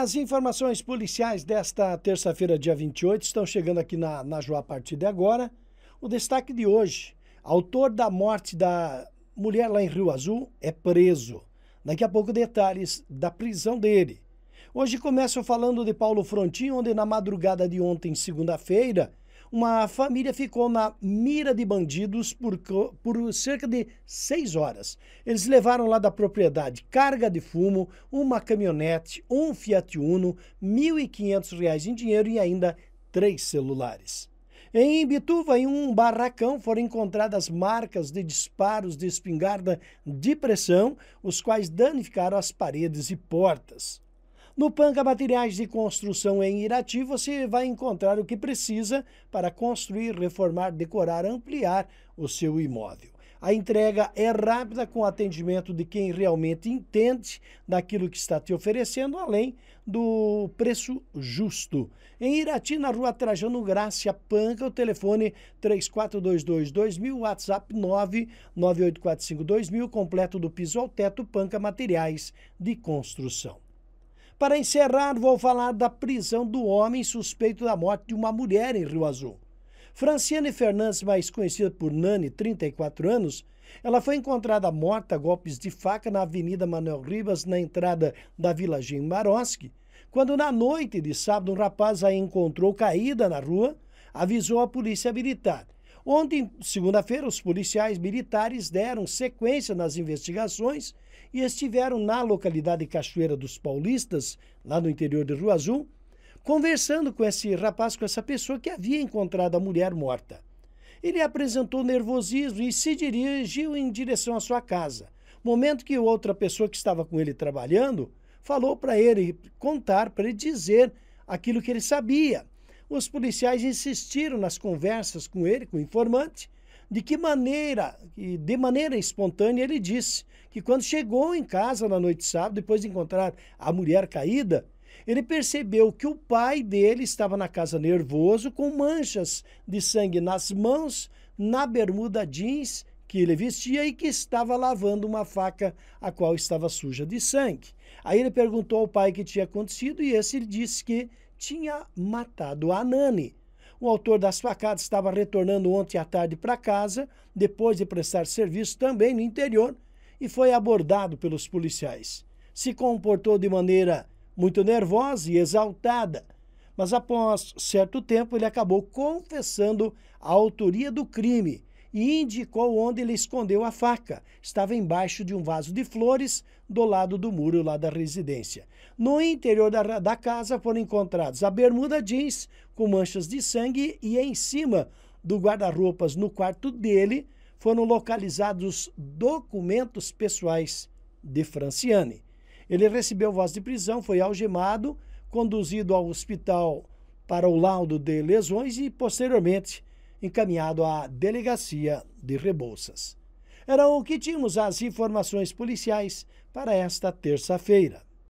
As informações policiais desta terça-feira, dia 28, estão chegando aqui na, na Joá a partir de agora. O destaque de hoje: autor da morte da mulher lá em Rio Azul é preso. Daqui a pouco, detalhes da prisão dele. Hoje começo falando de Paulo Frontin, onde na madrugada de ontem, segunda-feira, uma família ficou na mira de bandidos por, por cerca de seis horas. Eles levaram lá da propriedade carga de fumo, uma caminhonete, um Fiat Uno, R$ 1.500 em dinheiro e ainda três celulares. Em Bituva, em um barracão, foram encontradas marcas de disparos de espingarda de pressão, os quais danificaram as paredes e portas. No Panca Materiais de Construção em Irati, você vai encontrar o que precisa para construir, reformar, decorar, ampliar o seu imóvel. A entrega é rápida com atendimento de quem realmente entende daquilo que está te oferecendo, além do preço justo. Em Irati, na rua Trajano Grácia Panca, o telefone 34222000, 2000 WhatsApp 998452000, completo do piso ao teto, Panca Materiais de Construção. Para encerrar, vou falar da prisão do homem suspeito da morte de uma mulher em Rio Azul. Franciane Fernandes, mais conhecida por Nani, 34 anos, ela foi encontrada morta a golpes de faca na Avenida Manuel Ribas, na entrada da Vila Gimbaroski, quando na noite de sábado um rapaz a encontrou caída na rua, avisou a polícia militar Ontem, segunda-feira, os policiais militares deram sequência nas investigações e estiveram na localidade Cachoeira dos Paulistas, lá no interior de Rua Azul, conversando com esse rapaz, com essa pessoa que havia encontrado a mulher morta. Ele apresentou nervosismo e se dirigiu em direção à sua casa. Momento que outra pessoa que estava com ele trabalhando falou para ele contar, para ele dizer aquilo que ele sabia os policiais insistiram nas conversas com ele, com o informante, de que maneira, de maneira espontânea, ele disse que quando chegou em casa na noite de sábado, depois de encontrar a mulher caída, ele percebeu que o pai dele estava na casa nervoso, com manchas de sangue nas mãos, na bermuda jeans que ele vestia e que estava lavando uma faca a qual estava suja de sangue. Aí ele perguntou ao pai o que tinha acontecido e esse disse que tinha matado a Nani. O autor das facadas estava retornando ontem à tarde para casa, depois de prestar serviço também no interior, e foi abordado pelos policiais. Se comportou de maneira muito nervosa e exaltada, mas após certo tempo ele acabou confessando a autoria do crime e indicou onde ele escondeu a faca. Estava embaixo de um vaso de flores do lado do muro lá da residência. No interior da, da casa foram encontrados a bermuda jeans com manchas de sangue e em cima do guarda-roupas no quarto dele foram localizados documentos pessoais de Franciane. Ele recebeu voz de prisão, foi algemado, conduzido ao hospital para o laudo de lesões e posteriormente encaminhado à delegacia de Rebouças. Era o que tínhamos as informações policiais para esta terça-feira.